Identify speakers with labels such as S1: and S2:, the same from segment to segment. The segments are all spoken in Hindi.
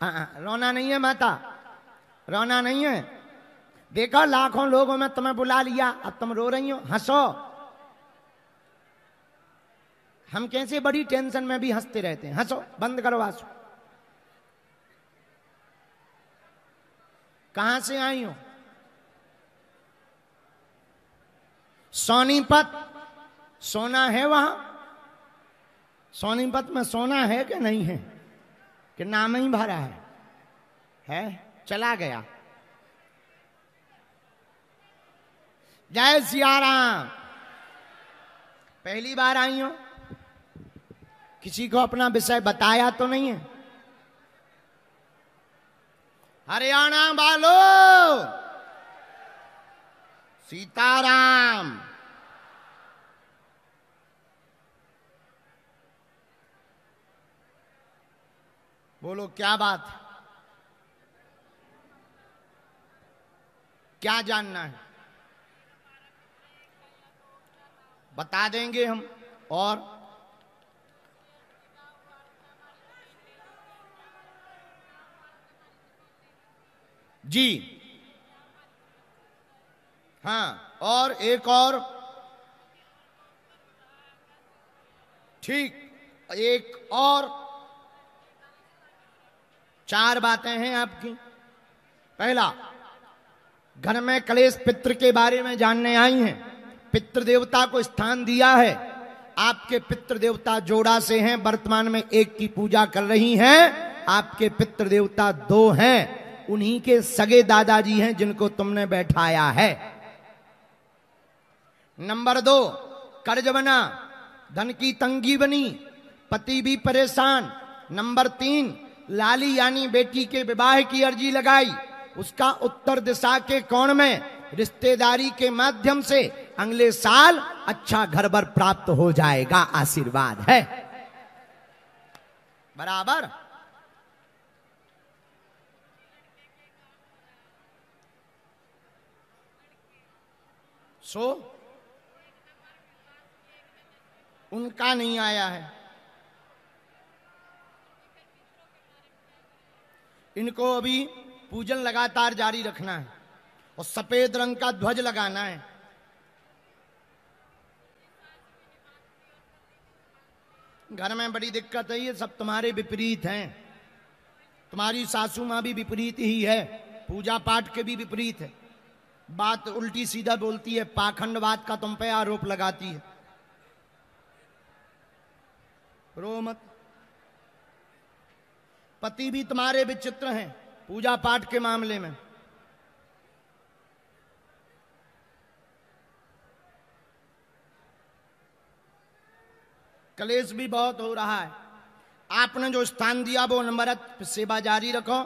S1: हाँ, हाँ रोना नहीं है माता रोना नहीं है देखो लाखों लोगों में तुम्हें बुला लिया अब तुम रो रही हो हंसो हम कैसे बड़ी टेंशन में भी हंसते रहते हैं हंसो बंद करो आंसू कहां से आई हो सोनीपत सोना है वहां सोनीपत में सोना है कि नहीं है कि नाम ही भरा है है चला गया जय सियाराम पहली बार आई हो किसी को अपना विषय बताया तो नहीं है हरियाणा वालों सीताराम बोलो क्या बात है क्या जानना है बता देंगे हम और जी हाँ और एक और ठीक एक और चार बातें हैं आपकी पहला घर में कलेश पित्र के बारे में जानने आई हैं देवता को स्थान दिया है आपके पितृदेवता जोड़ा से हैं वर्तमान में एक की पूजा कर रही हैं आपके पितृदेवता दो हैं उन्हीं के सगे दादाजी हैं जिनको तुमने बैठाया है नंबर दो कर्ज बना धन की तंगी बनी पति भी परेशान नंबर तीन लाली यानी बेटी के विवाह की अर्जी लगाई उसका उत्तर दिशा के कोण में रिश्तेदारी के माध्यम से अगले साल अच्छा घर बर प्राप्त हो जाएगा आशीर्वाद है बराबर सो उनका नहीं आया है इनको अभी पूजन लगातार जारी रखना है और सफेद रंग का ध्वज लगाना है घर में बड़ी दिक्कत है ये सब तुम्हारे विपरीत हैं तुम्हारी सासू माँ भी विपरीत ही है पूजा पाठ के भी विपरीत है बात उल्टी सीधा बोलती है पाखंडवाद का तुम पे आरोप लगाती है रो मत पति भी तुम्हारे विचित्र हैं पूजा पाठ के मामले में कलेश भी बहुत हो रहा है आपने जो स्थान दिया वो नंबरत सेवा जारी रखो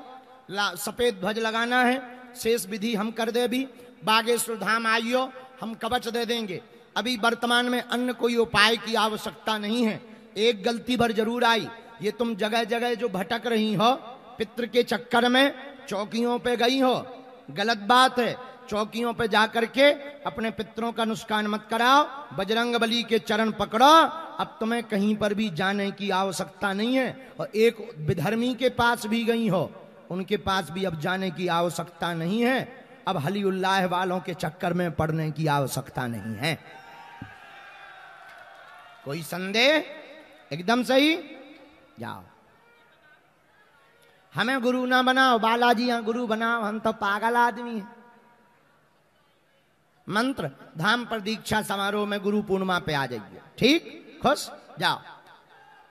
S1: सफेद ध्वज लगाना है शेष विधि हम कर दे भी बागेश्वर धाम आइयो हम कवच दे देंगे अभी वर्तमान में अन्य कोई उपाय की आवश्यकता नहीं है एक गलती भर जरूर आई ये तुम जगह जगह जो भटक रही हो पितृ के चक्कर में चौकियों पे गई हो गलत बात है चौकियों पे जा करके अपने पितरों का नुस्कान मत कराओ बजरंग बली के चरण पकड़ो अब तुम्हें कहीं पर भी जाने की आवश्यकता नहीं है और एक विधर्मी के पास भी गई हो उनके पास भी अब जाने की आवश्यकता नहीं है अब हली उल्लाह वालों के चक्कर में पड़ने की आवश्यकता नहीं है कोई संदेह एकदम सही जाओ हमें गुरु ना बनाओ बालाजी यहां गुरु बनाओ हम तो पागल आदमी हैं मंत्र धाम दीक्षा समारोह में गुरु पूर्णिमा पे आ जाइए ठीक खुश जाओ